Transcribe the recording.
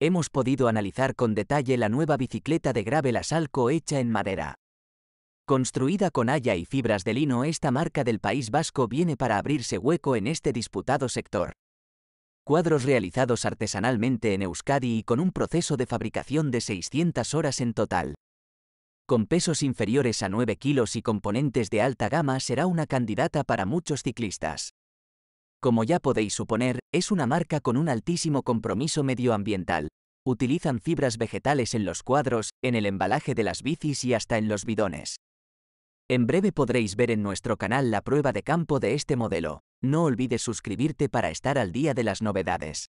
hemos podido analizar con detalle la nueva bicicleta de gravel Asalco hecha en madera. Construida con haya y fibras de lino, esta marca del País Vasco viene para abrirse hueco en este disputado sector. Cuadros realizados artesanalmente en Euskadi y con un proceso de fabricación de 600 horas en total. Con pesos inferiores a 9 kilos y componentes de alta gama será una candidata para muchos ciclistas. Como ya podéis suponer, es una marca con un altísimo compromiso medioambiental. Utilizan fibras vegetales en los cuadros, en el embalaje de las bicis y hasta en los bidones. En breve podréis ver en nuestro canal la prueba de campo de este modelo. No olvides suscribirte para estar al día de las novedades.